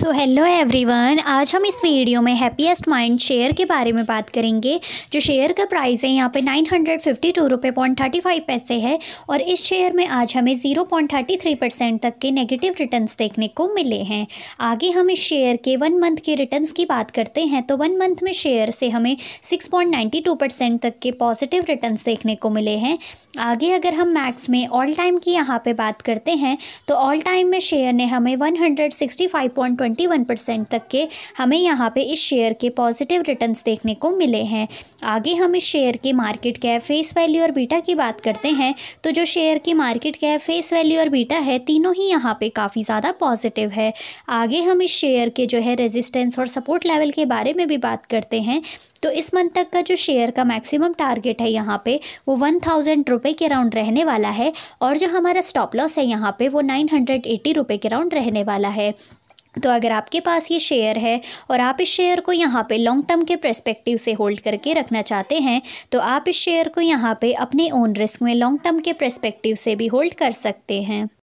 so hello everyone आज हम इस वीडियो में हैप्पीएस्ट माइंड शेयर के बारे में बात करेंगे जो शेयर का प्राइस है यहाँ पे नाइन हंड्रेड फिफ्टी टू रुपये पॉइंट थर्टी फाइव पैसे है और इस शेयर में आज हमें zero point thirty three percent तक के नेगेटिव रिटर्न्स देखने को मिले हैं आगे हम इस शेयर के वन मंथ के रिटर्न की बात करते हैं तो वन मंथ में शेयर से हमें six point ninety two percent तक के पॉजिटिव रिटर्न देखने को मिले हैं आगे अगर हम मैक्स में ऑल टाइम की यहाँ पर बात करते हैं तो ऑल टाइम में शेयर ने हमें one hundred sixty five point 21 percent तक के हमें यहाँ पे इस शेयर के पॉजिटिव रिटर्न्स देखने को मिले हैं आगे हम इस शेयर के मार्केट कैप फेस वैल्यू और बीटा की बात करते हैं तो जो शेयर की मार्केट कैप फेस वैल्यू और बीटा है तीनों ही यहाँ पे काफ़ी ज़्यादा पॉजिटिव है आगे हम इस शेयर के जो है रेजिस्टेंस और सपोर्ट लेवल के बारे में भी बात करते हैं तो इस मंथ तक का जो शेयर का मैक्सिमम टारगेट है यहाँ पे वो वन थाउजेंड रुपये के राउंड रहने वाला है और जो हमारा स्टॉप लॉस है यहाँ पे वो नाइन हंड्रेड एट्टी रुपये के राउंड रहने वाला है तो अगर आपके पास ये शेयर है और आप इस शेयर को यहाँ पे लॉन्ग टर्म के प्रस्पेक्टिव से होल्ड करके रखना चाहते हैं तो आप इस शेयर को यहाँ पे अपने ओन रिस्क में लॉन्ग टर्म के प्रस्पेक्टिव से भी होल्ड कर सकते हैं